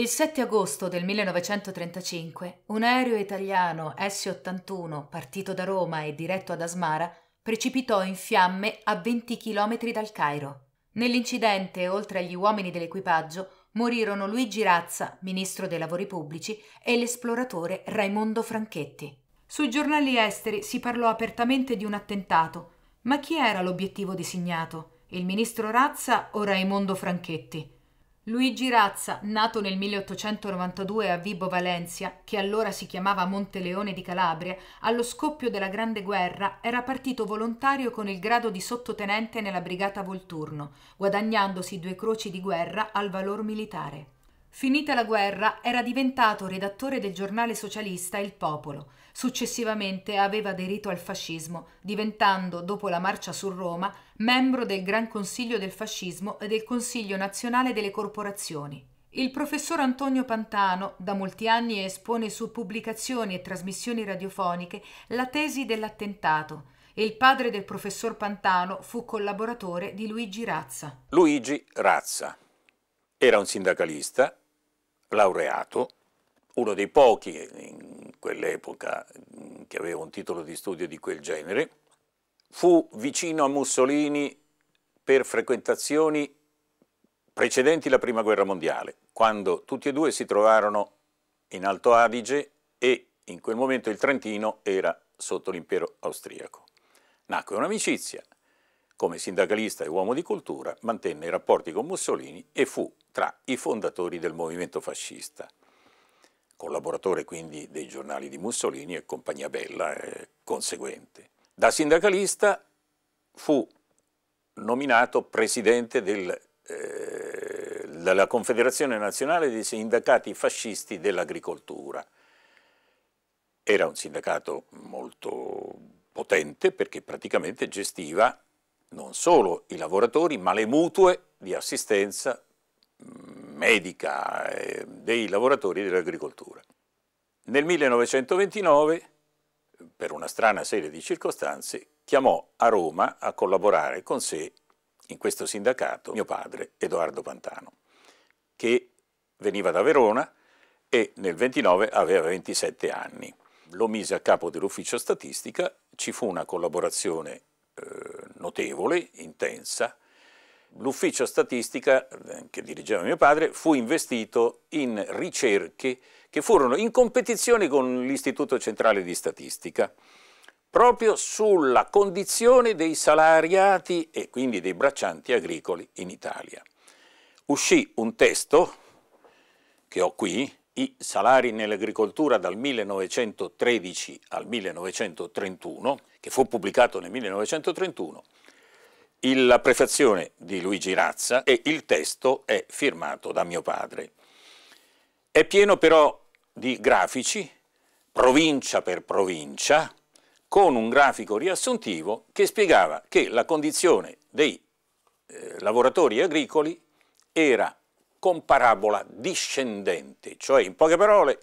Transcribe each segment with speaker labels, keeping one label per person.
Speaker 1: Il 7 agosto del 1935 un aereo italiano S-81 partito da Roma e diretto ad Asmara precipitò in fiamme a 20 km dal Cairo. Nell'incidente, oltre agli uomini dell'equipaggio, morirono Luigi Razza, ministro dei lavori pubblici, e l'esploratore Raimondo Franchetti. Sui giornali esteri si parlò apertamente di un attentato, ma chi era l'obiettivo designato? Il ministro Razza o Raimondo Franchetti? Luigi Razza, nato nel 1892 a Vibo Valencia, che allora si chiamava Monteleone di Calabria, allo scoppio della Grande Guerra era partito volontario con il grado di sottotenente nella Brigata Volturno, guadagnandosi due croci di guerra al valor militare. Finita la guerra, era diventato redattore del giornale socialista Il Popolo. Successivamente aveva aderito al fascismo, diventando, dopo la marcia su Roma, membro del Gran Consiglio del Fascismo e del Consiglio Nazionale delle Corporazioni. Il professor Antonio Pantano da molti anni espone su pubblicazioni e trasmissioni radiofoniche la tesi dell'attentato e il padre del professor Pantano fu collaboratore di Luigi Razza.
Speaker 2: Luigi Razza era un sindacalista, laureato, uno dei pochi in quell'epoca che aveva un titolo di studio di quel genere, fu vicino a Mussolini per frequentazioni precedenti la Prima Guerra Mondiale, quando tutti e due si trovarono in Alto Adige e in quel momento il Trentino era sotto l'impero austriaco. Nacque un'amicizia, come sindacalista e uomo di cultura mantenne i rapporti con Mussolini e fu tra i fondatori del movimento fascista. Collaboratore quindi dei giornali di Mussolini e Compagnia Bella eh, conseguente. Da sindacalista fu nominato presidente del, eh, della Confederazione Nazionale dei Sindacati Fascisti dell'Agricoltura. Era un sindacato molto potente perché praticamente gestiva non solo i lavoratori ma le mutue di assistenza mm, medica eh, dei lavoratori dell'agricoltura. Nel 1929 per una strana serie di circostanze, chiamò a Roma a collaborare con sé in questo sindacato mio padre, Edoardo Pantano, che veniva da Verona e nel 29 aveva 27 anni. Lo mise a capo dell'ufficio statistica, ci fu una collaborazione eh, notevole, intensa. L'ufficio statistica eh, che dirigeva mio padre fu investito in ricerche che furono in competizione con l'Istituto Centrale di Statistica proprio sulla condizione dei salariati e quindi dei braccianti agricoli in Italia. Uscì un testo che ho qui, I salari nell'agricoltura dal 1913 al 1931, che fu pubblicato nel 1931, la prefazione di Luigi Razza e il testo è firmato da mio padre. È pieno però di grafici, provincia per provincia, con un grafico riassuntivo che spiegava che la condizione dei eh, lavoratori agricoli era con parabola discendente, cioè in poche parole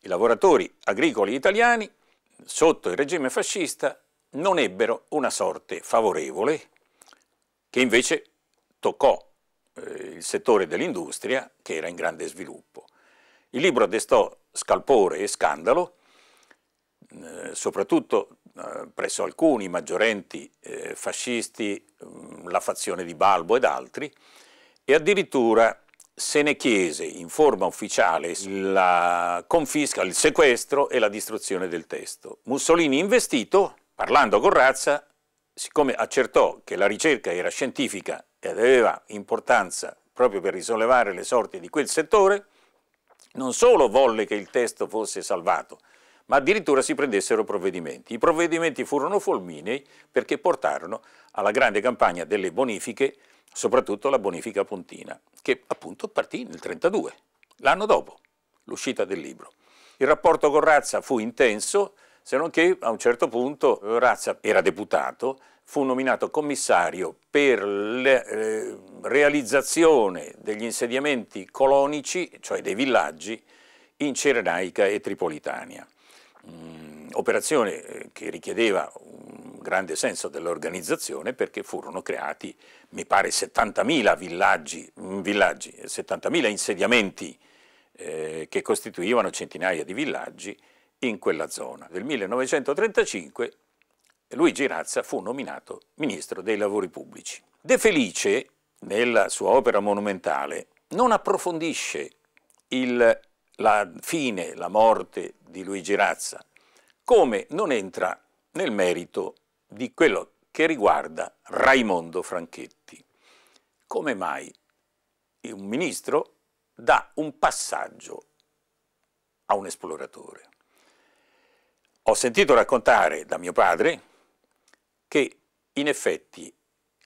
Speaker 2: i lavoratori agricoli italiani sotto il regime fascista non ebbero una sorte favorevole che invece toccò eh, il settore dell'industria che era in grande sviluppo. Il libro destò scalpore e scandalo, eh, soprattutto eh, presso alcuni maggiorenti eh, fascisti, mm, la fazione di Balbo ed altri, e addirittura se ne chiese in forma ufficiale la confisca, il sequestro e la distruzione del testo. Mussolini investito, parlando con Razza, siccome accertò che la ricerca era scientifica e aveva importanza proprio per risollevare le sorti di quel settore, non solo volle che il testo fosse salvato, ma addirittura si prendessero provvedimenti. I provvedimenti furono fulminei perché portarono alla grande campagna delle bonifiche, soprattutto la bonifica pontina, che appunto partì nel 1932, l'anno dopo l'uscita del libro. Il rapporto con Razza fu intenso, se non che a un certo punto Razza era deputato fu nominato commissario per la eh, realizzazione degli insediamenti colonici, cioè dei villaggi, in Cerenaica e Tripolitania. Mm, operazione eh, che richiedeva un grande senso dell'organizzazione perché furono creati, mi pare, 70.000 villaggi, mm, villaggi 70.000 insediamenti eh, che costituivano centinaia di villaggi in quella zona. Nel 1935 Luigi Razza fu nominato ministro dei lavori pubblici. De Felice, nella sua opera monumentale, non approfondisce il, la fine, la morte di Luigi Razza, come non entra nel merito di quello che riguarda Raimondo Franchetti. Come mai un ministro dà un passaggio a un esploratore? Ho sentito raccontare da mio padre, che in effetti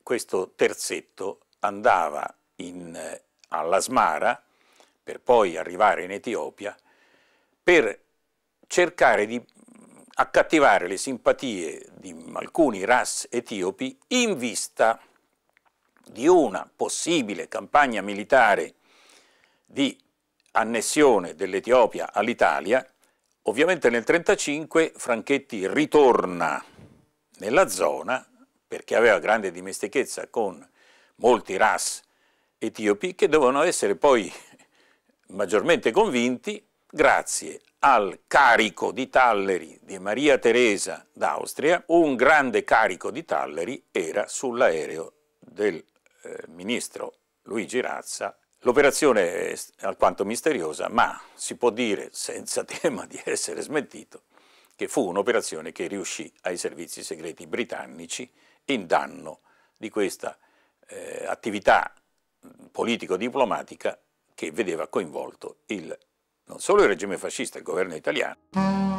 Speaker 2: questo terzetto andava in, eh, alla Smara per poi arrivare in Etiopia per cercare di accattivare le simpatie di alcuni ras etiopi in vista di una possibile campagna militare di annessione dell'Etiopia all'Italia, ovviamente nel 1935 Franchetti ritorna nella zona perché aveva grande dimestichezza con molti ras etiopi che dovevano essere poi maggiormente convinti grazie al carico di Talleri di Maria Teresa d'Austria, un grande carico di Talleri era sull'aereo del eh, ministro Luigi Razza. L'operazione è alquanto misteriosa, ma si può dire senza tema di essere smentito che fu un'operazione che riuscì ai servizi segreti britannici in danno di questa eh, attività politico-diplomatica che vedeva coinvolto il, non solo il regime fascista, il governo italiano.